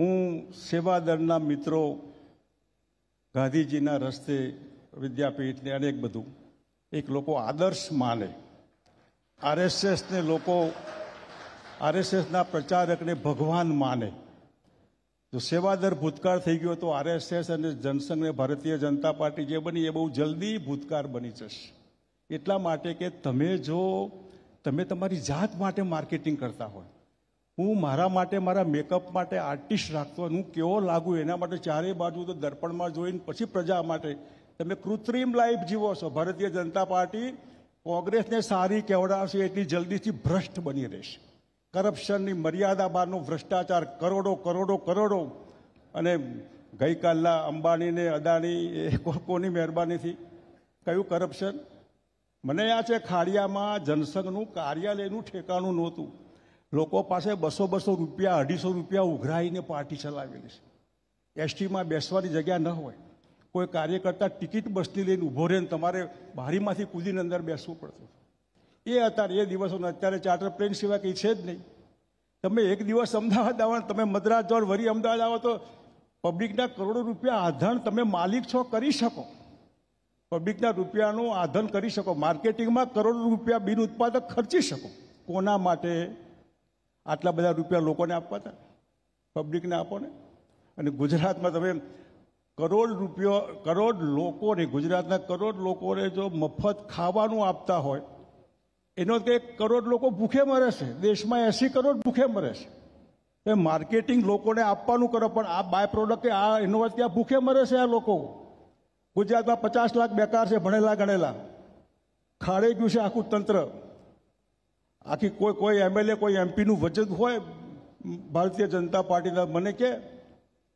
હું સેવાદળના મિત્રો ગાંધીજીના રસ્તે વિદ્યાપીઠને અનેક બધું એક લોકો આદર્શ માને આરએસએસને લોકો આરએસએસના પ્રચારકને ભગવાન માને જો સેવાદર ભૂતકાળ થઈ ગયો તો આરએસએસ અને જનસંઘને ભારતીય જનતા પાર્ટી જે બની એ બહુ જલ્દી ભૂતકાળ બની જશે એટલા માટે કે તમે જો તમે તમારી જાત માટે માર્કેટિંગ કરતા હોય હું મારા માટે મારા મેકઅપ માટે આર્ટિસ્ટ રાખતો હું કેવો લાગુ એના માટે ચારે બાજુ તો દર્પણમાં જોઈને પછી પ્રજા માટે તમે કૃત્રિમ લાઈફ જીવો છો ભારતીય જનતા પાર્ટી કોંગ્રેસને સારી કહેવડાવશે એટલી જલ્દીથી ભ્રષ્ટ બની રહેશે કરપ્શનની મર્યાદા બહારનો ભ્રષ્ટાચાર કરોડો કરોડો કરોડો અને ગઈકાલના અંબાણીને અદાણી એ કોની મહેરબાનીથી કયું કરપ્શન મને યાદ છે ખાડિયામાં જનસંઘનું કાર્યાલયનું ઠેકાણું નહોતું લોકો પાસે બસો બસો રૂપિયા અઢીસો રૂપિયા ઉઘરાઈને પાર્ટી ચલાવેલી છે એસટીમાં બેસવાની જગ્યા ન હોય કોઈ કાર્યકર્તા ટિકિટ બસની લઈને ઊભો રહીને તમારે બારીમાંથી કૂદીને અંદર બેસવું પડતું એ અત્યારે એ દિવસોને અત્યારે ચાર્ટર પ્લેન સિવાય કંઈ છે જ નહીં તમે એક દિવસ અમદાવાદ આવો તમે મદ્રાસ જાઓ વરી અમદાવાદ આવો તો પબ્લિકના કરોડો રૂપિયા આધણ તમે માલિક છો કરી શકો પબ્લિકના રૂપિયાનું આધન કરી શકો માર્કેટિંગમાં કરોડો રૂપિયા બિન ઉત્પાદક ખર્ચી શકો કોના માટે આટલા બધા રૂપિયા લોકોને આપવા હતા પબ્લિકને આપો ને અને ગુજરાતમાં તમે કરોડ રૂપિયો કરોડ લોકોને ગુજરાતના કરોડ લોકોને જો મફત ખાવાનું આપતા હોય એનો એક કરોડ લોકો ભૂખે મરે છે દેશમાં એસી કરોડ ભૂખે મરે છે એ માર્કેટિંગ લોકોને આપવાનું કરો પણ આ બાય પ્રોડક્ટ આ એનો ત્યાં ભૂખે મરે છે આ લોકો ગુજરાતમાં પચાસ લાખ બેકાર છે ભણેલા ગણેલા ખાડે ગયું છે આખું તંત્ર આખી કોઈ કોઈ એમએલએ કોઈ એમપીનું વજન હોય ભારતીય જનતા પાર્ટીના મને કે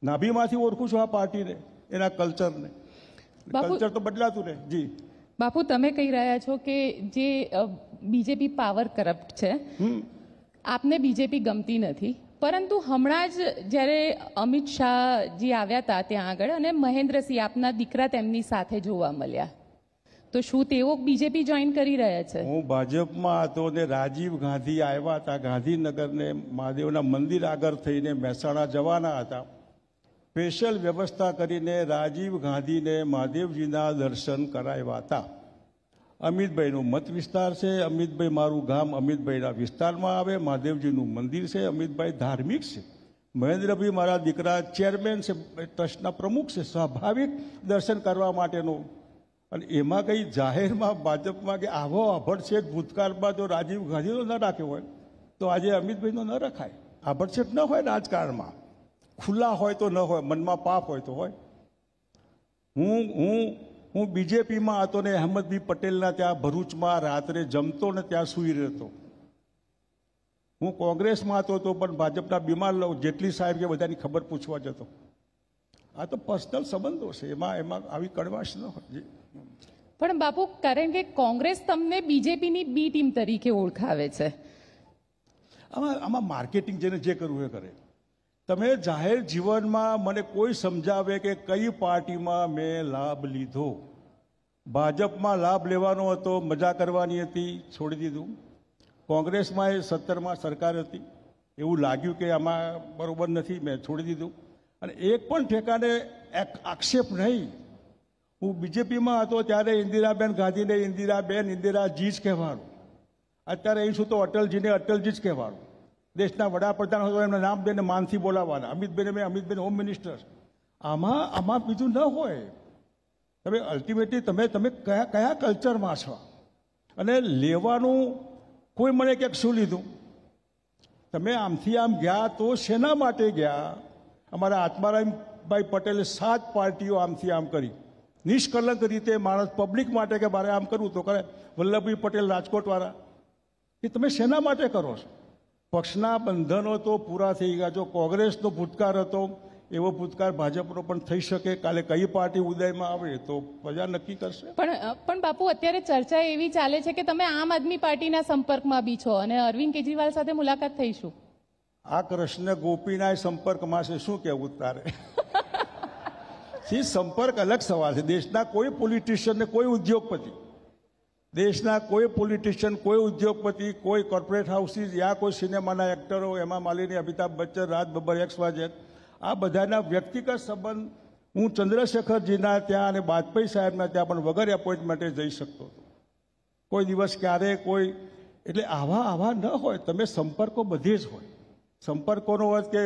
નાભીમાંથી ઓળખું છું આ પાર્ટીને એના કલ્ચરને કલ્ચર તો બદલાતું ને જી બાપુ તમે કહી રહ્યા છો કે જે બીજેપી પાવર કરપ્ટ છે આપને બીજેપી ગમતી નથી પરંતુ હમણાં જ જ્યારે અમિત શાહ જે આવ્યા હતા ત્યાં આગળ અને મહેન્દ્રસિંહ આપના દીકરા તેમની સાથે જોવા મળ્યા તો શું તેઓ બીજેપી જોઈન કરી રહ્યા છે હું ભાજપમાં હતો ને રાજીવ ગાંધી આવ્યા હતા ગાંધીનગરને મહાદેવના મંદિર આગળ થઈને મહેસાણા જવાના હતા સ્પેશિયલ વ્યવસ્થા કરીને રાજીવ ગાંધીને મહાદેવજીના દર્શન કરાવ્યા હતા અમિતભાઈનો મત વિસ્તાર છે અમિતભાઈ મારું ગામ અમિતભાઈના વિસ્તારમાં આવે મહાદેવજીનું મંદિર છે અમિતભાઈ ધાર્મિક છે મહેન્દ્રભાઈ મારા દીકરા ચેરમેન છે ટ્રસ્ટના પ્રમુખ છે સ્વાભાવિક દર્શન કરવા માટેનું અને એમાં કંઈ જાહેરમાં ભાજપમાં કે આવો આભડછેટ ભૂતકાળમાં જો રાજીવ ગાંધીનો ન રાખ્યો હોય તો આજે અમિતભાઈનો ન રખાય આભડછેટ ન હોય રાજકારણમાં ખુલ્લા હોય તો ન હોય મનમાં પાપ હોય તો હોય હું હું હું બીજેપીમાં હતો ને અહેમદભાઈ પટેલના ત્યાં ભરૂચમાં રાત્રે જમતો ને ત્યાં સૂઈ રહેતો હું કોંગ્રેસમાં હતો તો પણ ભાજપના બીમાર લઉં જેટલી સાહેબ કે બધાની ખબર પૂછવા જતો આ તો પર્સનલ સંબંધો છે એમાં એમાં આવી કડવાશ ન હોય પણ બાપુ કારણ કે કોંગ્રેસ તમને બીજેપીની બી ટીમ તરીકે ઓળખાવે છે આમાં આમાં માર્કેટિંગ જેને જે કરવું એ કરે તમે જાહેર જીવનમાં મને કોઈ સમજાવે કે કઈ પાર્ટીમાં મેં લાભ લીધો ભાજપમાં લાભ લેવાનો હતો મજા કરવાની હતી છોડી દીધું કોંગ્રેસમાં એ સત્તરમાં સરકાર હતી એવું લાગ્યું કે આમાં બરોબર નથી મેં છોડી દીધું અને એક પણ ઠેકાને આક્ષેપ નહીં હું બીજેપીમાં હતો ત્યારે ઇન્દિરાબેન ગાંધીને ઇન્દિરાબેન ઇન્દિરાજી જ કહેવાનું અત્યારે અહીં શું તો અટલજીને અટલજી જ કહેવાનું દેશના વડાપ્રધાન હતો એમના નામ બેને માનથી બોલાવવાના અમિતબેન મેં અમિતબેન હોમ મિનિસ્ટર આમાં આમાં બીજું ન હોય તમે અલ્ટિમેટલી તમે તમે કયા કયા કલ્ચરમાં છો અને લેવાનું કોઈ મને ક્યાંક શું લીધું તમે આમથી આમ ગયા તો શેના માટે ગયા અમારા આત્મારામભાઈ પટેલે સાત પાર્ટીઓ આમથી આમ કરી નિષ્કલંક રીતે માણસ પબ્લિક માટે કે મારે આમ કરવું તો કરે વલ્લભભાઈ પટેલ રાજકોટવાળા એ તમે શેના માટે કરો છો પક્ષના બંધનો તો પૂરા થઈ ગયા જો કોંગ્રેસનો ભૂતકાળ હતો એવો ભૂતકાળ ભાજપનો પણ થઈ શકે કાલે કઈ પાર્ટી ઉદયમાં આવે તો પ્રજા નક્કી કરશે પણ પણ બાપુ અત્યારે ચર્ચા એવી ચાલે છે કે તમે આમ આદમી પાર્ટીના સંપર્કમાં બી છો અને અરવિંદ કેજરીવાલ સાથે મુલાકાત થઈશું આ કૃષ્ણ ગોપીના સંપર્કમાં છે શું કહેવું તારે સંપર્ક અલગ સવાલ છે દેશના કોઈ પોલિટિશિયન કોઈ ઉદ્યોગપતિ દેશના કોઈ પોલિટિશિયન કોઈ ઉદ્યોગપતિ કોઈ કોર્પોરેટ હાઉસીસ યા કોઈ સિનેમાના એક્ટરો એમાં માલિની અમિતાભ બચ્ચન રાજ બબ્બર એક્સ વાજેક આ બધાના વ્યક્તિગત સંબંધ હું ચંદ્રશેખરજીના ત્યાં અને બાજપેયી સાહેબના ત્યાં પણ વગર એપોઇન્ટમેન્ટે જઈ શકતો હતો કોઈ દિવસ ક્યારે કોઈ એટલે આવા આવા ન હોય તમે સંપર્કો બધે જ હોય સંપર્કોનો અર્થ કે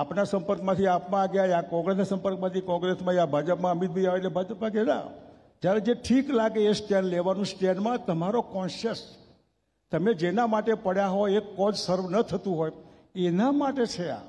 આપના સંપર્કમાંથી આપમાં ગયા યા કોંગ્રેસના સંપર્કમાંથી કોંગ્રેસમાં યા ભાજપમાં અમિતભાઈ આવે એટલે ભાજપમાં ગયા જ્યારે જે ઠીક લાગે એ સ્ટેન્ડ લેવાનું સ્ટેન્ડમાં તમારો કોન્શિયસ તમે જેના માટે પડ્યા હોય એ કોજ સર્વ ન થતું હોય એના માટે છે આ